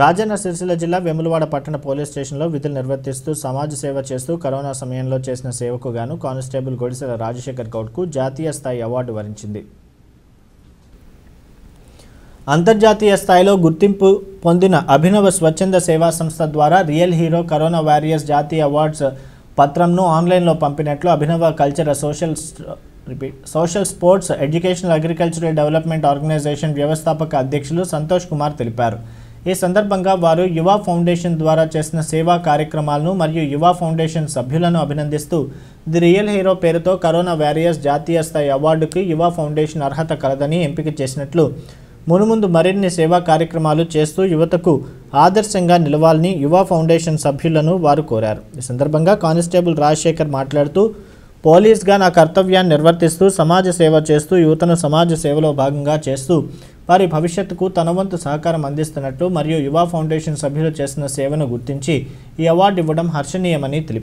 రాజన్న సిరిసిల్ల జిల్లా వెములవాడ పట్టణ పోలీస్ స్టేషన్లో విధులు నిర్వర్తిస్తూ సమాజ సేవ చేస్తూ కరోనా సమయంలో చేసిన సేవకు గాను కానిస్టేబుల్ గొడిసెల రాజశేఖర్ గౌడ్కు జాతీయ స్థాయి అవార్డు వరించింది అంతర్జాతీయ స్థాయిలో గుర్తింపు పొందిన అభినవ స్వచ్ఛంద సేవా సంస్థ ద్వారా రియల్ హీరో కరోనా వారియర్స్ జాతీయ అవార్డ్స్ పత్రంను ఆన్లైన్లో పంపినట్లు Abhinava culture social repeat social sports educational agricultural development organisation వ్యవస్థాపక అధ్యక్షులు సంతోష్ కుమార్ తెలిపారు ఈ సందర్భంగా వారు యువ ఫౌండేషన్ ద్వారా చేసిన సేవా కార్యక్రమాలను మరియు యువ ఫౌండేషన్ సభ్యులను అభినందిస్తూ ది రియల్ హీరో పేరుతో కరోనా వారియర్స్ జాతీయ స్థాయి అవార్డుకి యువ ఫౌండేషన్ అర్హత కలదని ఎంపిక చేసినట్లు మునుముందు మరిన్ని సేవా కార్యక్రమాలు చేస్తూ యువతకు ఆదర్శంగా నిలవాలని యువ ఫౌండేషన్ సభ్యులను వారు కోరారు ఈ సందర్భంగా కానిస్టేబుల్ రాజశేఖర్ మాట్లాడుతూ పోలీస్గా నా కర్తవ్యాన్ని నిర్వర్తిస్తూ సమాజ సేవ చేస్తూ యువతను సమాజ సేవలో భాగంగా చేస్తూ వారి భవిష్యత్తుకు తన వంతు సహకారం అందిస్తున్నట్లు మరియు యువ ఫౌండేషన్ సభ్యులు చేసిన సేవను గుర్తించి ఈ అవార్డు ఇవ్వడం హర్షణీయమని తెలిపారు